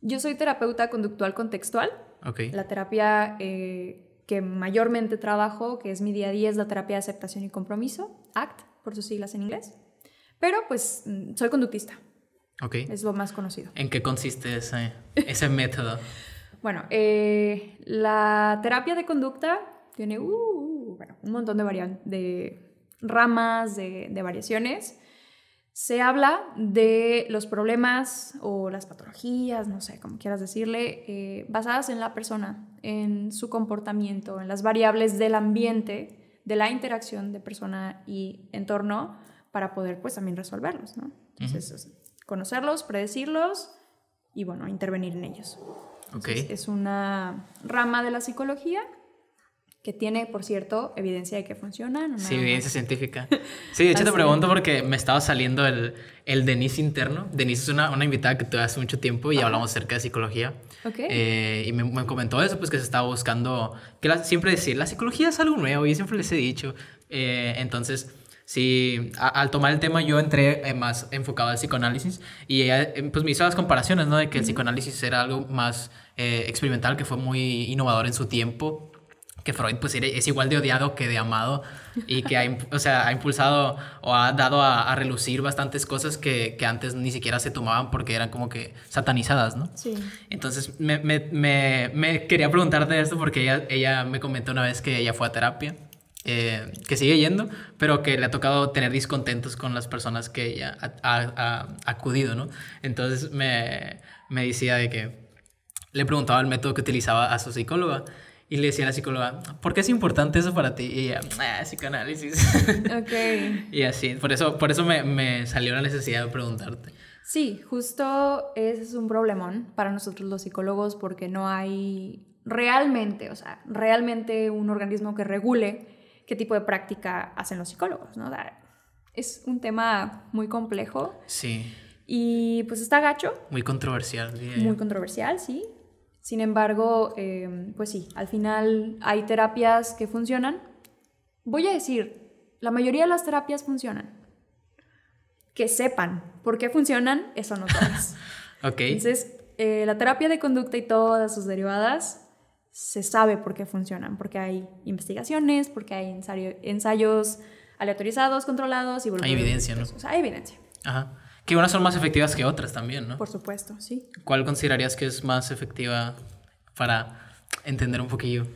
Yo soy terapeuta conductual contextual. La terapia eh, que mayormente trabajo, que es mi día a día, es la terapia de aceptación y compromiso, ACT, por sus siglas en inglés. Pero pues mm, soy conductista. Es lo más conocido. ¿En qué consiste ese, método? Bueno, eh, la terapia de conducta tiene uh, un montón de, de ramas, de variaciones se habla de los problemas o las patologías, no sé, como quieras decirle, eh, basadas en la persona, en su comportamiento, en las variables del ambiente, de la interacción de persona y entorno, para poder pues también resolverlos, ¿no? Entonces, conocerlos, predecirlos y bueno, intervenir en ellos. Okay. es una rama de la psicología que tiene, por cierto, evidencia de que funciona. sí, evidencia científica. Sí, de hecho te pregunto porque me estaba saliendo el, el Denise interno. Denise es una, una invitada que tuve hace mucho tiempo y hablamos acerca de psicología. Eh, y me, comentó eso, pues que se estaba buscando, que siempre decir, la psicología es algo nuevo y siempre les he dicho. Eh, entonces, sí, al tomar el tema yo entré eh, más enfocado al psicoanálisis y ella pues me hizo las comparaciones, ¿no? De que el psicoanálisis era algo más experimental, que fue muy innovador en su tiempo que Freud pues es igual de odiado que de amado y que ha, o sea, ha impulsado o ha dado a, a relucir bastantes cosas que, que, antes ni siquiera se tomaban porque eran como que satanizadas, ¿no? Entonces me, me, me, me quería preguntarte esto porque ella, ella, me comentó una vez que ella fue a terapia, eh, que sigue yendo, pero que le ha tocado tener discontentos con las personas que ella ha, ha acudido, ¿no? Entonces me, me decía de que le preguntaba el método que utilizaba a su psicóloga y le decía a la psicóloga, ¿por qué es importante eso para ti? Y ella, ah, psicoanálisis. Ok. y así, por eso, por eso me, me salió la necesidad de preguntarte. Sí, justo ese es un problemón para nosotros los psicólogos porque no hay realmente, o sea, realmente un organismo que regule qué tipo de práctica hacen los psicólogos, ¿no? Es un tema muy complejo. Sí. Y pues está gacho. Muy controversial. Muy controversial, sí. Sin embargo, em, pues sí, al final hay terapias que funcionan. Voy a decir, la mayoría de las terapias funcionan. Que sepan por qué funcionan, eso no sabes. ok. Entonces, eh, la terapia de conducta y todas sus derivadas se sabe por qué funcionan, porque hay investigaciones, porque hay ensayos aleatorizados, controlados y Hay evidencia, ¿no? hay evidencia. Ajá. Que unas son más efectivas que otras también, ¿no? Por supuesto, sí. ¿Cuál considerarías que es más efectiva para entender un poquillo?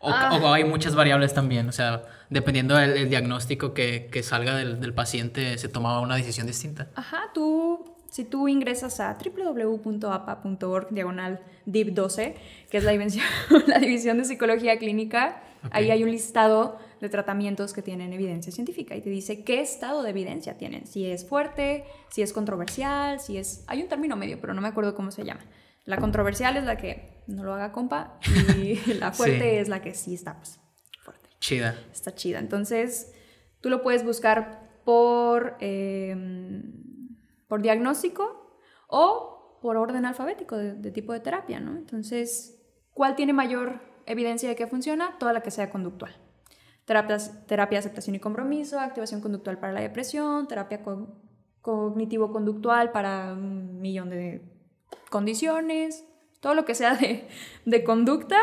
O, ah. hay muchas variables también, o sea, dependiendo del, diagnóstico que, que salga del, del, paciente, se tomaba una decisión distinta. Ajá, tú, si tú ingresas a www.apa.org, diagonal DIP 12, que es la división, la división de psicología clínica, ahí hay un listado de tratamientos que tienen evidencia científica y te dice qué estado de evidencia tienen, si es fuerte, si es controversial, si es... Hay un término medio, pero no me acuerdo cómo se llama. La controversial es la que no lo haga compa y la fuerte es la que sí está pues, fuerte. Chida. Está chida. Entonces, tú lo puedes buscar por, em, por diagnóstico o por orden alfabético de, de tipo de terapia, ¿no? Entonces, ¿cuál tiene mayor evidencia de que funciona? Toda la que sea conductual terapia de aceptación y compromiso, activación conductual para la depresión, terapia cognitivo-conductual para un millón de condiciones, todo lo que sea de, de conducta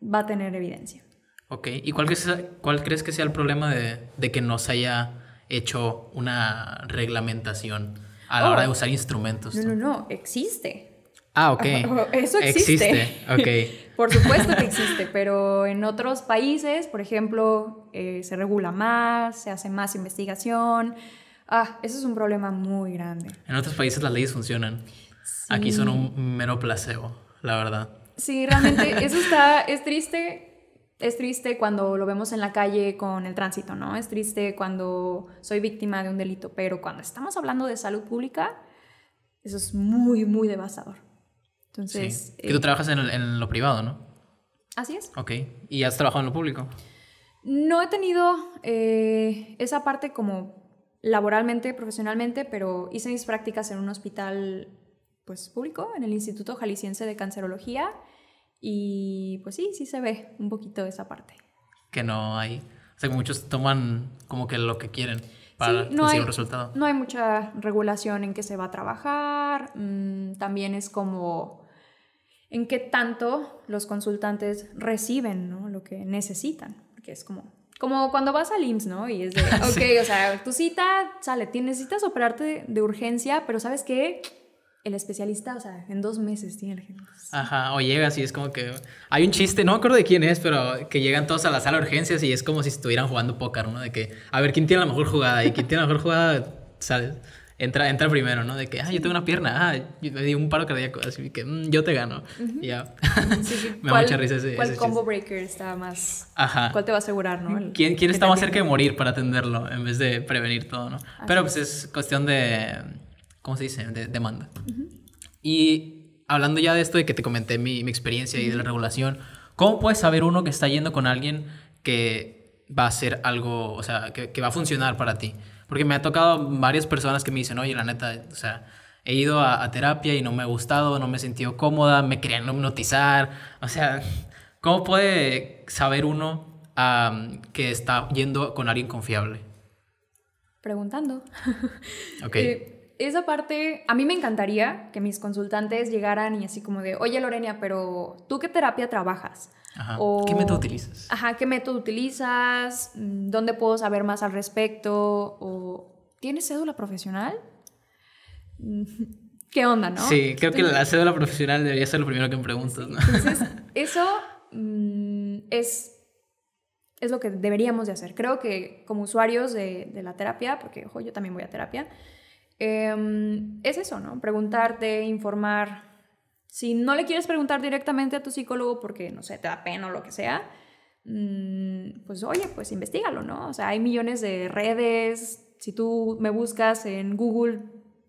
va a tener evidencia. Ok, ¿y cuál crees, cuál crees que sea el problema de, de que no se haya hecho una reglamentación a la hora de oh. usar instrumentos? No, no, no, existe. Ah, ok. Eso existe. Existe, ok. Por supuesto que existe, pero en otros países, por ejemplo, eh, se regula más, se hace más investigación. Ah, eso es un problema muy grande. En otros países las leyes funcionan. Aquí son un mero placebo, la verdad. Sí, realmente eso está, es triste. Es triste cuando lo vemos en la calle con el tránsito, ¿no? Es triste cuando soy víctima de un delito, pero cuando estamos hablando de salud pública, eso es muy, muy devastador. Entonces... Que tú eh, trabajas en, lo privado, ¿no? Así es. Ok. ¿Y has trabajado en lo público? No he tenido eh, esa parte como laboralmente, profesionalmente, pero hice mis prácticas en un hospital pues público, en el Instituto Jalisciense de Cancerología y pues sí, sí se ve un poquito esa parte. Que no hay, o sea, que muchos toman como que lo que quieren para no conseguir un resultado. No hay mucha regulación en que se va a trabajar, mm, también es como en qué tanto los consultantes reciben ¿no? lo que necesitan, que es como, como cuando vas al IMSS, ¿no? Y es de, ok, o sea, tu cita sale, necesitas operarte de, urgencia, pero ¿sabes qué? el especialista, o sea, en dos meses tiene el Ajá, o llegas y es como que. Hay un chiste, no me acuerdo de quién es, pero que llegan todos a la sala de urgencias y es como si estuvieran jugando póker, ¿no? De que, a ver, ¿quién tiene la mejor jugada? Y quién tiene la mejor jugada, sale entra, primero, ¿no? De que, ah, yo tengo una pierna, ah, yo me di un paro cardíaco, así que mm, yo te gano. y ya. me da mucha risa ese. ¿Cuál combo breaker está más. Ajá. ¿Cuál te va a asegurar, no? ¿Quién, quién está más cerca de morir para atenderlo en vez de prevenir todo, ¿no? Pero pues es cuestión de. ¿Cómo se dice? De demanda. Y hablando ya de esto, de que te comenté mi, mi experiencia y de la regulación, ¿cómo puedes saber uno que está yendo con alguien que va a ser algo, o sea, que, que va a funcionar para ti? Porque me ha tocado varias personas que me dicen, oye, la neta, o sea, he ido a, terapia y no me ha gustado, no me he sentido cómoda, me querían hipnotizar. O sea, ¿cómo puede saber uno que está yendo con alguien confiable? Preguntando. Ok. Eh, esa parte, a mí me encantaría que mis consultantes llegaran y así como de, oye Lorena, pero ¿tú qué terapia trabajas? Ajá. ¿Qué método utilizas? Ajá, ¿qué método utilizas? Mm, ¿Dónde puedo saber más al respecto? O, ¿Tienes cédula profesional? Mm, ¿Qué onda, no? Sí, creo que la cédula profesional debería ser lo primero que me preguntas, ¿no? Entonces, eso mm, es es lo que deberíamos de hacer. Creo que como usuarios de, la terapia, porque ojo, yo también voy a terapia, em, es eso, ¿no? Preguntarte, informar, si no le quieres preguntar directamente a tu psicólogo porque, no sé, te da pena o lo que sea, mm, pues oye, pues investigalo, ¿no? O sea, hay millones de redes. Si tú me buscas en Google,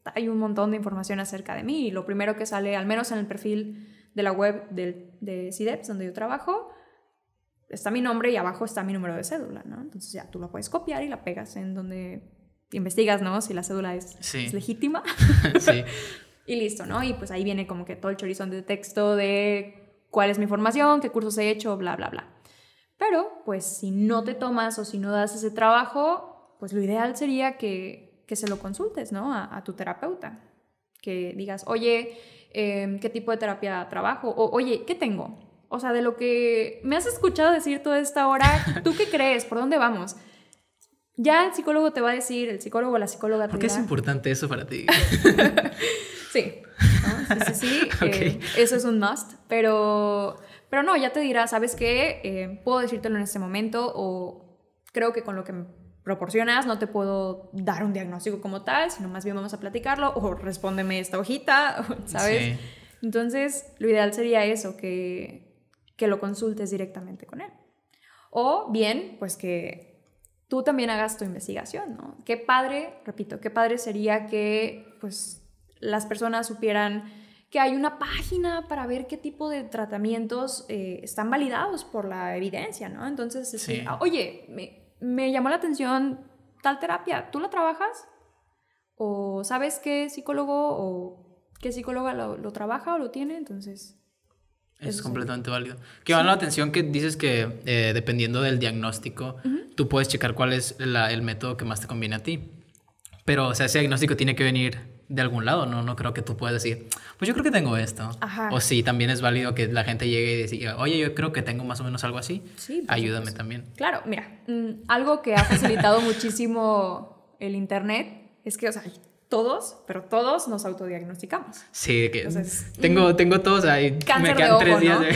hay un montón de información acerca de mí. Y lo primero que sale, al menos en el perfil de la web de, de donde yo trabajo, está mi nombre y abajo está mi número de cédula, ¿no? Entonces ya tú lo puedes copiar y la pegas en donde investigas, ¿no? Si la cédula es, es legítima. sí. Y listo, ¿no? Y pues ahí viene como que todo el chorizón de texto de cuál es mi formación, qué cursos he hecho, bla, bla, bla. Pero pues si no te tomas o si no das ese trabajo, pues lo ideal sería que, se lo consultes, ¿no? A, tu terapeuta. Que digas, oye, em, ¿qué tipo de terapia trabajo? O, oye, ¿qué tengo? O sea, de lo que me has escuchado decir toda esta hora, ¿tú qué crees? ¿Por dónde vamos? Ya el psicólogo te va a decir, el psicólogo o la psicóloga. ¿Por qué es importante eso para ti? sí. sí, sí, sí, eh, eso es un must, pero, pero no, ya te dirá, ¿sabes qué? Eh, puedo decírtelo en este momento o creo que con lo que me proporcionas no te puedo dar un diagnóstico como tal, sino más bien vamos a platicarlo o respóndeme esta hojita, ¿sabes? Entonces, lo ideal sería eso, que, que lo consultes directamente con él. O bien, pues que tú también hagas tu investigación, ¿no? Qué padre, repito, qué padre sería que pues las personas supieran que hay una página para ver qué tipo de tratamientos eh, están validados por la evidencia, ¿no? Entonces, oye, me, me llamó la atención tal terapia, ¿tú la trabajas? ¿O sabes qué psicólogo o qué psicóloga lo, trabaja o lo tiene? Entonces... Es completamente válido. Que sí. la atención que dices que eh, dependiendo del diagnóstico, tú puedes checar cuál es el método que más te conviene a ti. Pero, o sea, ese diagnóstico tiene que venir de algún lado, ¿no? No creo que tú puedas decir, pues yo creo que tengo esto. O sí, también es válido que la gente llegue y diga, oye, yo creo que tengo más o menos algo así. Sí. Ayúdame también. Claro, mira, mm, algo que ha facilitado muchísimo el Internet es que, o sea, todos, pero todos nos autodiagnosticamos. Sí, que tengo, mm, tengo todos ahí. Cáncer me de ojo,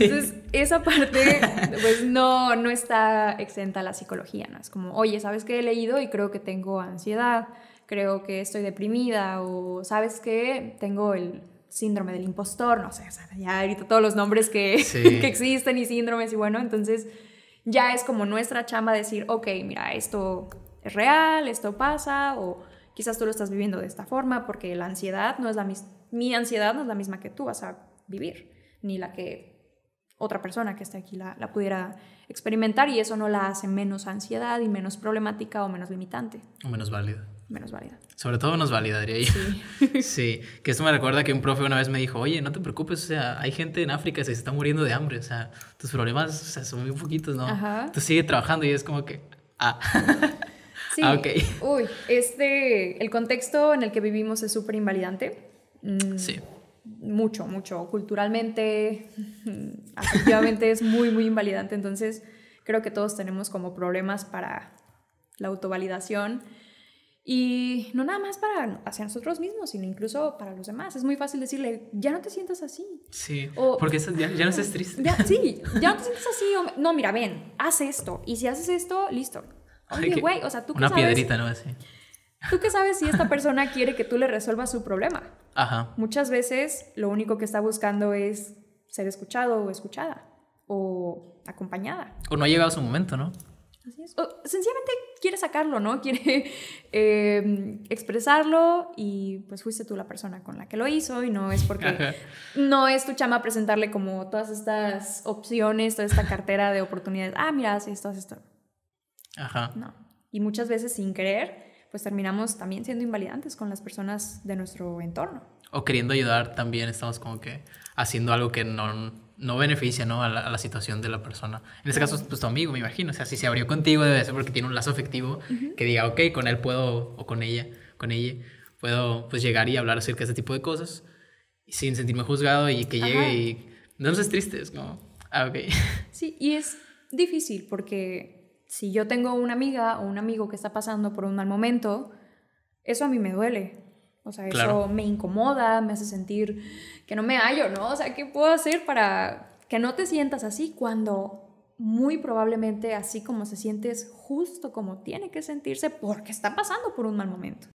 Entonces, esa parte, pues no, no está exenta la psicología, ¿no? Es como, oye, ¿sabes qué he leído y creo que tengo ansiedad? Creo que estoy deprimida o ¿sabes qué? Tengo el síndrome del impostor, no sé, o sea, ya todos los nombres que, que existen y síndromes y bueno, entonces ya es como nuestra chamba decir, ok, mira, esto es real, esto pasa o quizás tú lo estás viviendo de esta forma porque la ansiedad no es la misma, mi ansiedad no es la misma que tú vas a vivir, ni la que otra persona que esté aquí la, la pudiera experimentar y eso no la hace menos ansiedad y menos problemática o menos limitante. O menos válida menos válida. Sobre todo menos válida, diría yo. Sí. sí. que eso me recuerda que un profe una vez me dijo, oye, no te preocupes, o sea, hay gente en África que se está muriendo de hambre, o sea, tus problemas son muy poquitos, ¿no? Ajá. Tú sigue trabajando y es como que, ah. Sí. Ah, Uy, este, el contexto en el que vivimos es súper invalidante. Mm, sí. Mucho, mucho. Culturalmente, efectivamente es muy, muy invalidante. Entonces, creo que todos tenemos como problemas para la autovalidación. Y no nada más para hacia nosotros mismos, sino incluso para los demás. Es muy fácil decirle, ya no te sientas así. Sí, porque ya, no estés triste. sí, ya no te sientas así. no, mira, ven, haz esto. Y si haces esto, listo, tú Una piedrita, ¿no? ¿Tú qué sabes si esta persona quiere que tú le resuelvas su problema? Muchas veces lo único que está buscando es ser escuchado o escuchada o acompañada. O no ha llegado su momento, ¿no? Así es. sencillamente quiere sacarlo, ¿no? Quiere em, expresarlo y pues fuiste tú la persona con la que lo hizo y no es porque no es tu chama presentarle como todas estas opciones, toda esta cartera de oportunidades. Ah, mira, esto, todas esto Ajá. No. Y muchas veces sin querer, pues terminamos también siendo invalidantes con las personas de nuestro entorno. O queriendo ayudar también estamos como que haciendo algo que no, no beneficia A, la, situación de la persona. En este caso, pues tu amigo, me imagino. O sea, si se abrió contigo debe ser porque tiene un lazo afectivo que diga, ok, con él puedo, o con ella, con ella, puedo pues llegar y hablar acerca de este tipo de cosas sin sentirme juzgado y que llegue y... No es triste, es como, ah, ok. Sí, y es difícil porque si yo tengo una amiga o un amigo que está pasando por un mal momento, eso a mí me duele. O sea, eso me incomoda, me hace sentir que no me hallo, ¿no? O sea, ¿qué puedo hacer para que no te sientas así cuando muy probablemente así como se sientes justo como tiene que sentirse porque está pasando por un mal momento?